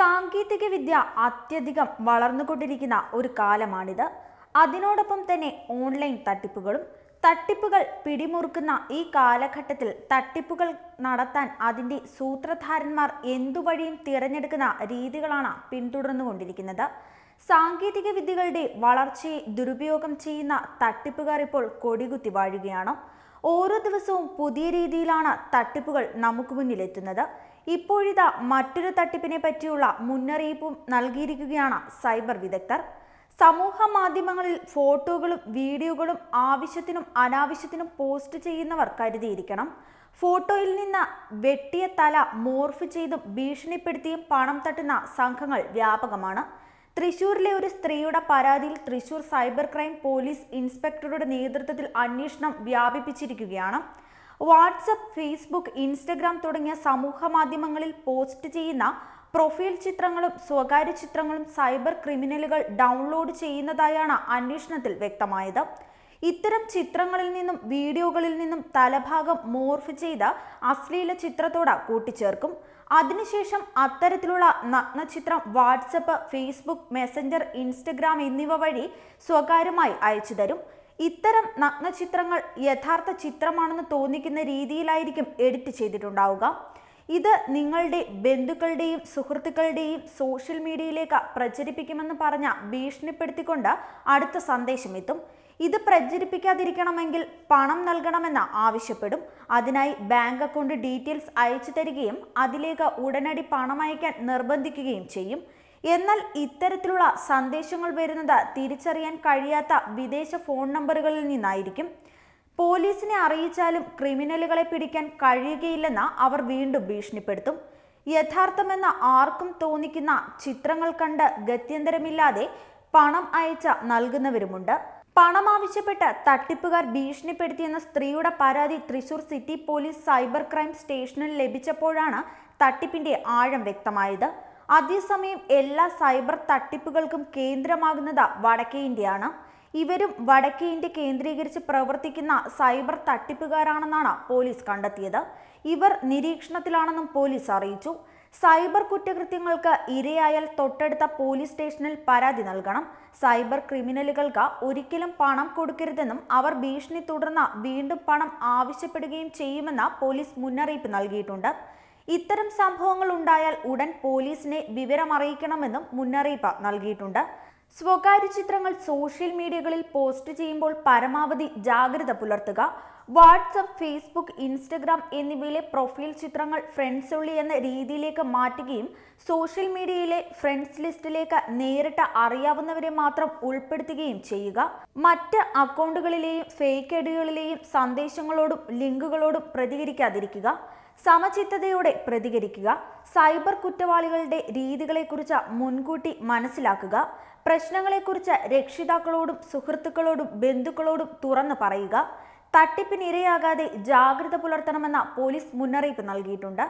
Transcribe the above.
സാങ്കേതിക വിദ്യ അത്യധികം വളർന്നുകൊണ്ടിരിക്കുന്ന ഒരു കാലമാണിത് അതിനോടൊപ്പം തന്നെ ഓൺലൈൻ തട്ടിപ്പുകളും തട്ടിപ്പുകൾ പിടിമുറുക്കുന്ന ഈ കാലഘട്ടത്തിൽ തട്ടിപ്പുകൾ നടത്താൻ അതിൻ്റെ സൂത്രധാരന്മാർ എന്തുവഴിയും തിരഞ്ഞെടുക്കുന്ന രീതികളാണ് പിന്തുടർന്നുകൊണ്ടിരിക്കുന്നത് സാങ്കേതിക വിദ്യകളുടെ വളർച്ചയെ ദുരുപയോഗം ചെയ്യുന്ന തട്ടിപ്പുകാർ ഇപ്പോൾ കൊടികുത്തി വാഴുകയാണ് ഓരോ ദിവസവും പുതിയ രീതിയിലാണ് തട്ടിപ്പുകൾ നമുക്ക് മുന്നിലെത്തുന്നത് ഇപ്പോഴിത മറ്റൊരു തട്ടിപ്പിനെ പറ്റിയുള്ള മുന്നറിയിപ്പും നൽകിയിരിക്കുകയാണ് സൈബർ വിദഗ്ധർ സമൂഹ മാധ്യമങ്ങളിൽ ഫോട്ടോകളും വീഡിയോകളും ആവശ്യത്തിനും അനാവശ്യത്തിനും പോസ്റ്റ് ചെയ്യുന്നവർ കരുതിയിരിക്കണം ഫോട്ടോയിൽ നിന്ന് വെട്ടിയ തല മോർഫ് ചെയ്തും ഭീഷണിപ്പെടുത്തിയും പണം തട്ടുന്ന സംഘങ്ങൾ വ്യാപകമാണ് തൃശൂരിലെ ഒരു സ്ത്രീയുടെ പരാതിയിൽ തൃശൂർ സൈബർ ക്രൈം പോലീസ് ഇൻസ്പെക്ടറുടെ നേതൃത്വത്തിൽ അന്വേഷണം വ്യാപിപ്പിച്ചിരിക്കുകയാണ് വാട്സപ്പ് ഫേസ്ബുക്ക് ഇൻസ്റ്റഗ്രാം തുടങ്ങിയ സമൂഹ മാധ്യമങ്ങളിൽ പോസ്റ്റ് ചെയ്യുന്ന പ്രൊഫൈൽ ചിത്രങ്ങളും സ്വകാര്യ ചിത്രങ്ങളും സൈബർ ക്രിമിനലുകൾ ഡൗൺലോഡ് ചെയ്യുന്നതായാണ് അന്വേഷണത്തിൽ വ്യക്തമായത് ഇത്തരം ചിത്രങ്ങളിൽ നിന്നും വീഡിയോകളിൽ നിന്നും തലഭാഗം മോർഫ് ചെയ്ത അശ്ലീല ചിത്രത്തോട് കൂട്ടിച്ചേർക്കും അതിനുശേഷം അത്തരത്തിലുള്ള നഗ്നചിത്രം വാട്സപ്പ് ഫേസ്ബുക്ക് മെസ്സഞ്ചർ ഇൻസ്റ്റഗ്രാം എന്നിവ വഴി സ്വകാര്യമായി അയച്ചു തരും ഇത്തരം നഗ്നചിത്രങ്ങൾ യഥാർത്ഥ ചിത്രമാണെന്ന് തോന്നിക്കുന്ന രീതിയിലായിരിക്കും എഡിറ്റ് ചെയ്തിട്ടുണ്ടാവുക ഇത് നിങ്ങളുടെ ബന്ധുക്കളുടെയും സുഹൃത്തുക്കളുടെയും സോഷ്യൽ മീഡിയയിലേക്ക് പ്രചരിപ്പിക്കുമെന്ന് പറഞ്ഞ ഭീഷണിപ്പെടുത്തിക്കൊണ്ട് അടുത്ത സന്ദേശം എത്തും ഇത് പ്രചരിപ്പിക്കാതിരിക്കണമെങ്കിൽ പണം നൽകണമെന്ന് ആവശ്യപ്പെടും അതിനായി ബാങ്ക് അക്കൗണ്ട് ഡീറ്റെയിൽസ് അയച്ചു തരികയും അതിലേക്ക് ഉടനടി പണം അയക്കാൻ നിർബന്ധിക്കുകയും ചെയ്യും എന്നാൽ ഇത്തരത്തിലുള്ള സന്ദേശങ്ങൾ വരുന്നത് തിരിച്ചറിയാൻ കഴിയാത്ത വിദേശ ഫോൺ നമ്പറുകളിൽ നിന്നായിരിക്കും പോലീസിനെ അറിയിച്ചാലും ക്രിമിനലുകളെ പിടിക്കാൻ കഴിയുകയില്ലെന്ന് അവർ വീണ്ടും ഭീഷണിപ്പെടുത്തും യഥാർത്ഥമെന്ന് ആർക്കും തോന്നിക്കുന്ന ചിത്രങ്ങൾ കണ്ട് ഗത്യന്തരമില്ലാതെ പണം അയച്ച നൽകുന്നവരുമുണ്ട് പണം ആവശ്യപ്പെട്ട് തട്ടിപ്പുകാർ ഭീഷണിപ്പെടുത്തിയെന്ന സ്ത്രീയുടെ പരാതി Thrissur city police cyber crime സ്റ്റേഷനിൽ ലഭിച്ചപ്പോഴാണ് തട്ടിപ്പിന്റെ ആഴം വ്യക്തമായത് അതേസമയം എല്ലാ സൈബർ തട്ടിപ്പുകൾക്കും കേന്ദ്രമാകുന്നത് വടക്കേ ഇന്ത്യയാണ് ഇവരും വടക്കേ ഇന്ത്യ കേന്ദ്രീകരിച്ച് പ്രവർത്തിക്കുന്ന സൈബർ തട്ടിപ്പുകാരാണെന്നാണ് പോലീസ് കണ്ടെത്തിയത് ഇവർ നിരീക്ഷണത്തിലാണെന്നും പോലീസ് അറിയിച്ചു സൈബർ കുറ്റകൃത്യങ്ങൾക്ക് ഇരയായാൽ തൊട്ടടുത്ത പോലീസ് സ്റ്റേഷനിൽ പരാതി നൽകണം സൈബർ ക്രിമിനലുകൾക്ക് ഒരിക്കലും പണം കൊടുക്കരുതെന്നും അവർ ഭീഷണി തുടർന്ന് വീണ്ടും പണം ആവശ്യപ്പെടുകയും ചെയ്യുമെന്ന് പോലീസ് മുന്നറിയിപ്പ് നൽകിയിട്ടുണ്ട് ഇത്തരം സംഭവങ്ങൾ ഉണ്ടായാൽ ഉടൻ പോലീസിനെ വിവരമറിയിക്കണമെന്നും മുന്നറിയിപ്പ് നൽകിയിട്ടുണ്ട് സ്വകാര്യ ചിത്രങ്ങൾ സോഷ്യൽ മീഡിയകളിൽ പോസ്റ്റ് ചെയ്യുമ്പോൾ പരമാവധി ജാഗ്രത പുലർത്തുക വാട്സപ്പ് ഫേസ്ബുക്ക് ഇൻസ്റ്റഗ്രാം എന്നിവയിലെ പ്രൊഫൈൽ ചിത്രങ്ങൾ ഫ്രണ്ട്സ് ഉള്ളി എന്ന രീതിയിലേക്ക് മാറ്റുകയും സോഷ്യൽ മീഡിയയിലെ ഫ്രണ്ട്സ് ലിസ്റ്റിലേക്ക് നേരിട്ട് അറിയാവുന്നവരെ മാത്രം ഉൾപ്പെടുത്തുകയും ചെയ്യുക മറ്റ് അക്കൗണ്ടുകളിലെയും ഫേക്ക് ഐഡികളിലെയും സന്ദേശങ്ങളോടും ലിങ്കുകളോടും പ്രതികരിക്കാതിരിക്കുക സമചിത്തതയോടെ പ്രതികരിക്കുക സൈബർ കുറ്റവാളികളുടെ രീതികളെക്കുറിച്ച് മുൻകൂട്ടി മനസ്സിലാക്കുക പ്രശ്നങ്ങളെക്കുറിച്ച് രക്ഷിതാക്കളോടും സുഹൃത്തുക്കളോടും ബന്ധുക്കളോടും തുറന്നു പറയുക തട്ടിപ്പിനിരയാകാതെ ഇരയാകാതെ ജാഗ്രത പുലർത്തണമെന്ന പോലീസ് മുന്നറിയിപ്പ് നൽകിയിട്ടുണ്ട്